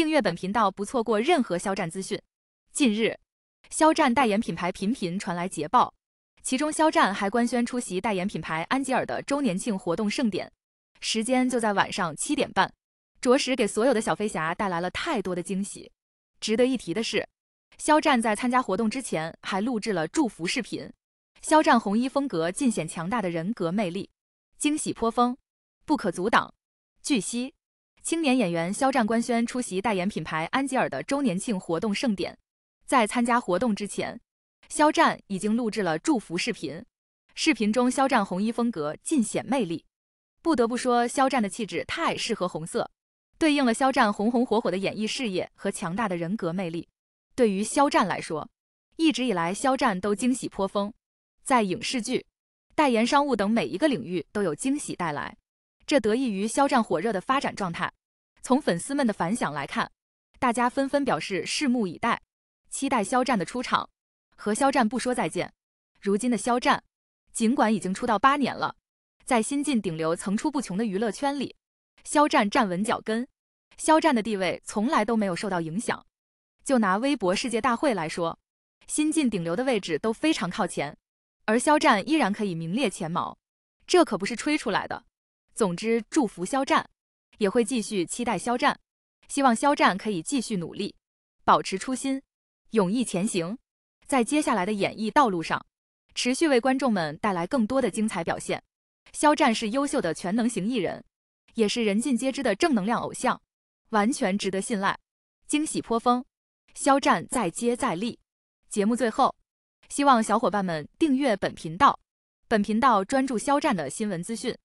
订阅本频道，不错过任何肖战资讯。近日，肖战代言品牌频频传来捷报，其中肖战还官宣出席代言品牌安吉尔的周年庆活动盛典，时间就在晚上七点半，着实给所有的小飞侠带来了太多的惊喜。值得一提的是，肖战在参加活动之前还录制了祝福视频，肖战红衣风格尽显强大的人格魅力，惊喜颇丰，不可阻挡。据悉。青年演员肖战官宣出席代言品牌安吉尔的周年庆活动盛典。在参加活动之前，肖战已经录制了祝福视频。视频中，肖战红衣风格尽显魅力。不得不说，肖战的气质太适合红色，对应了肖战红红火火的演艺事业和强大的人格魅力。对于肖战来说，一直以来，肖战都惊喜颇丰，在影视剧、代言、商务等每一个领域都有惊喜带来。这得益于肖战火热的发展状态，从粉丝们的反响来看，大家纷纷表示拭目以待，期待肖战的出场。和肖战不说再见。如今的肖战，尽管已经出道八年了，在新晋顶流层出不穷的娱乐圈里，肖战站稳脚跟，肖战的地位从来都没有受到影响。就拿微博世界大会来说，新晋顶流的位置都非常靠前，而肖战依然可以名列前茅，这可不是吹出来的。总之，祝福肖战，也会继续期待肖战。希望肖战可以继续努力，保持初心，勇毅前行，在接下来的演艺道路上，持续为观众们带来更多的精彩表现。肖战是优秀的全能型艺人，也是人尽皆知的正能量偶像，完全值得信赖，惊喜颇丰。肖战再接再厉。节目最后，希望小伙伴们订阅本频道，本频道专注肖战的新闻资讯。